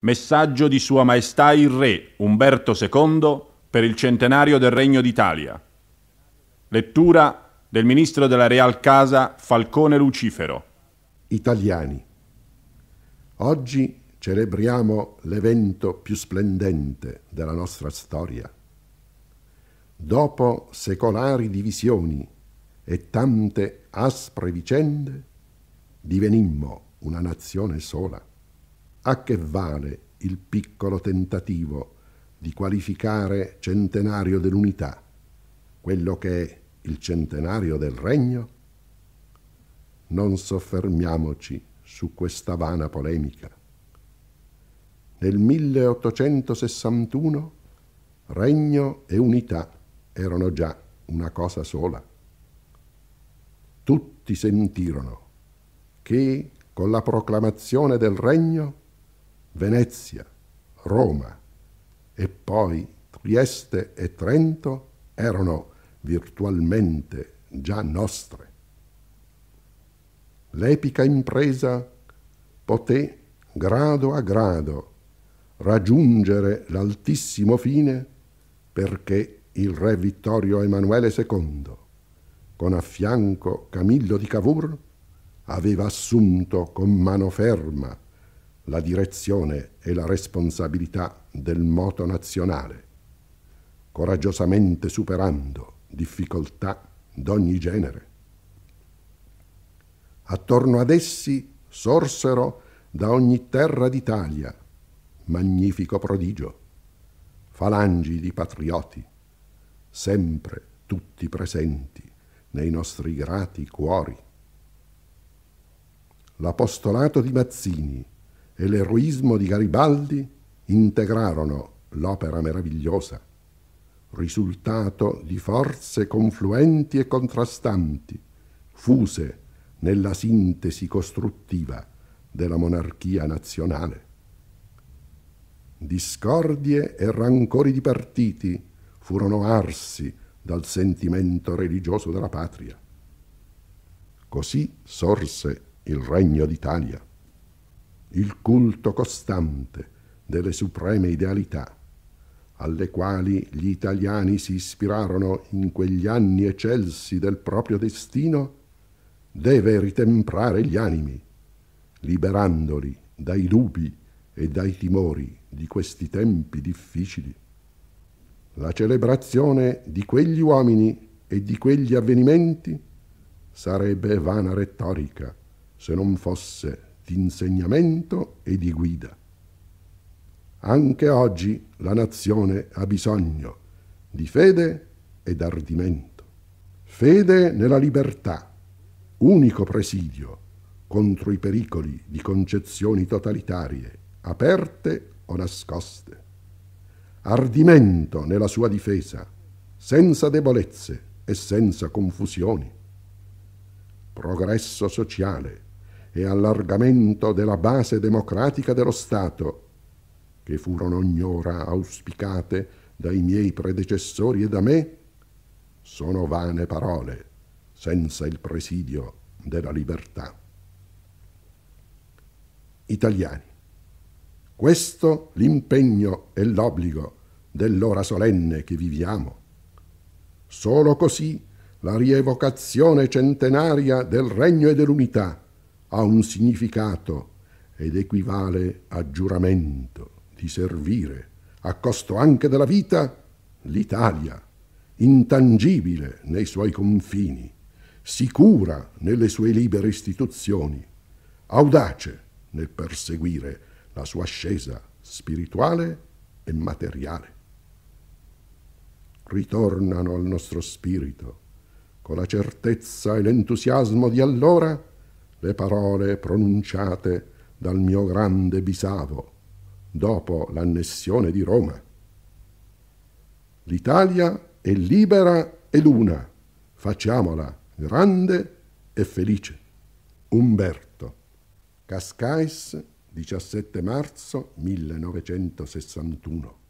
Messaggio di Sua Maestà il Re Umberto II per il centenario del Regno d'Italia. Lettura del Ministro della Real Casa Falcone Lucifero. Italiani. Oggi celebriamo l'evento più splendente della nostra storia. Dopo secolari divisioni e tante aspre vicende, divenimmo una nazione sola. A che vale il piccolo tentativo di qualificare centenario dell'unità quello che è il centenario del regno? Non soffermiamoci su questa vana polemica. Nel 1861 regno e unità erano già una cosa sola. Tutti sentirono che con la proclamazione del regno Venezia, Roma e poi Trieste e Trento erano virtualmente già nostre. L'epica impresa poté grado a grado raggiungere l'altissimo fine perché il re Vittorio Emanuele II, con a fianco Camillo di Cavour, aveva assunto con mano ferma la direzione e la responsabilità del moto nazionale, coraggiosamente superando difficoltà d'ogni genere. Attorno ad essi sorsero da ogni terra d'Italia, magnifico prodigio, falangi di patrioti, sempre tutti presenti nei nostri grati cuori. L'apostolato di Mazzini, e l'eroismo di Garibaldi integrarono l'opera meravigliosa, risultato di forze confluenti e contrastanti, fuse nella sintesi costruttiva della monarchia nazionale. Discordie e rancori di partiti furono arsi dal sentimento religioso della patria. Così sorse il Regno d'Italia il culto costante delle supreme idealità alle quali gli italiani si ispirarono in quegli anni eccelsi del proprio destino, deve ritemprare gli animi, liberandoli dai dubbi e dai timori di questi tempi difficili. La celebrazione di quegli uomini e di quegli avvenimenti sarebbe vana retorica se non fosse di insegnamento e di guida. Anche oggi la nazione ha bisogno di fede ed ardimento. Fede nella libertà, unico presidio contro i pericoli di concezioni totalitarie, aperte o nascoste. Ardimento nella sua difesa, senza debolezze e senza confusioni. Progresso sociale, e allargamento della base democratica dello Stato, che furono ognora auspicate dai miei predecessori e da me, sono vane parole senza il presidio della libertà. Italiani, questo l'impegno e l'obbligo dell'ora solenne che viviamo. Solo così la rievocazione centenaria del regno e dell'unità ha un significato ed equivale a giuramento di servire, a costo anche della vita, l'Italia, intangibile nei suoi confini, sicura nelle sue libere istituzioni, audace nel perseguire la sua ascesa spirituale e materiale. Ritornano al nostro spirito, con la certezza e l'entusiasmo di allora, le parole pronunciate dal mio grande Bisavo dopo l'annessione di Roma. L'Italia è libera ed una, facciamola grande e felice. Umberto Cascais, 17 marzo 1961